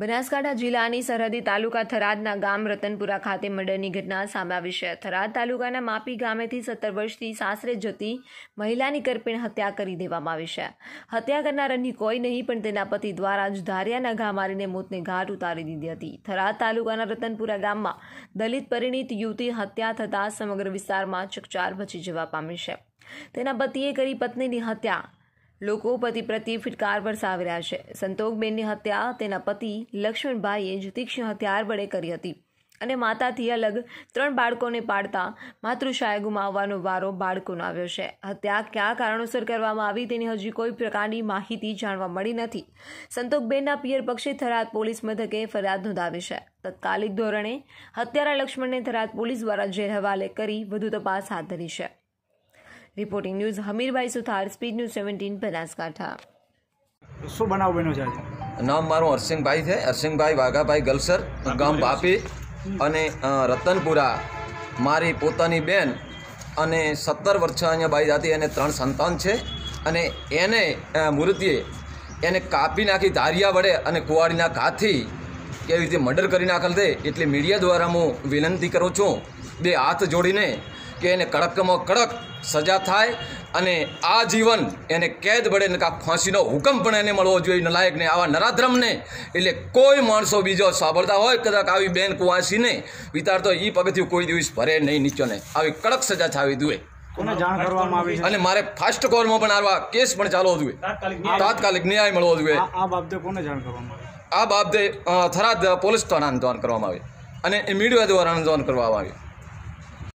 બનાસકાંઠા જિલ્લાની સરહદી તાલુકા થરાદના ગામ રતનપુરા ખાતે મર્ડરની ઘટના સામે આવી છે થરાદ તાલુકાના માપી ગામેથી સત્તર વર્ષથી સાસરે જતી મહિલાની કરપીણ હત્યા કરી દેવામાં આવી છે હત્યા કરનારની કોઈ નહીં પણ તેના પતિ દ્વારા જ ધારિયાના ઘા મારીને મોતને ઘાટ ઉતારી દીધી હતી થરાદ તાલુકાના રતનપુરા ગામમાં દલિત પરિણીત યુવતી હત્યા થતાં સમગ્ર વિસ્તારમાં ચકચાર ભચી જવા પામી છે તેના પતિએ કરી પત્નીની હત્યા લોકો પતિ પ્રત્યે ફિટકાર વરસાવી રહ્યા છે સંતોકબેનની હત્યા તેના પતિ લક્ષ્મણભાઈએ જ તીક્ષ્ણ હથિયાર વડે કરી હતી અને માતાથી અલગ ત્રણ બાળકોને પાડતા માતૃશાએ ગુમાવવાનો વારો બાળકોનો આવ્યો છે હત્યા કયા કારણોસર કરવામાં આવી તેની હજી કોઈ પ્રકારની માહિતી જાણવા મળી નથી સંતોકબેનના પિયર પક્ષે થરાદ પોલીસ મથકે ફરિયાદ નોંધાવી છે તત્કાલિક ધોરણે હત્યારા લક્ષ્મણને થરાદ પોલીસ દ્વારા જેર હવાલે કરી વધુ તપાસ હાથ ધરી છે reporting news Hamirbhai Suthar speed news seventeen Banaskantha શું બનાવ બન્યો છે નામ મારું હરસિંહભાઈ છે હરસિંહભાઈ વાઘાભાઈ ગલસર ગામ બાપી અને રતનપુરા મારી પોતાની બેન અને સત્તર વર્ષ અહીંયા બાઈ હતી એને ત્રણ સંતાન છે અને એને મૂર્તિએ એને કાપી નાખી ધારિયા વડે અને કુવાડીના ઘાથી કેવી રીતે મર્ડર કરી નાખેલ છે એટલે મીડિયા દ્વારા હું વિનંતી કરું છું બે હાથ જોડીને કે એને કડકમાં કડક સજા થાય અને આ જીવન એને કેદ વડે ને કાં ફાંસીનો હુકમ પણ એને મળવો જોઈએ નલાયકને આવા નરાધ્રમને એટલે કોઈ માણસો બીજો સાંભળતા હોય કદાચ આવી બેન કુવાસીને વિતાડતો એ પગથિયું કોઈ દિવસ ભરે નહીં નીચોને આવી કડક સજા છાવી દુએ અને મારે ફાસ્ટ કોર્ટમાં પણ આવા કેસ પણ ચાલવો જોઈએ તાત્કાલિક ન્યાય મળવો જોઈએ આ બાબતે આ બાબતે થરાદ પોલીસ દ્વારા આંદોલન કરવામાં આવે અને એ મીડિયા દ્વારા આંદોલન કરવામાં આવ્યું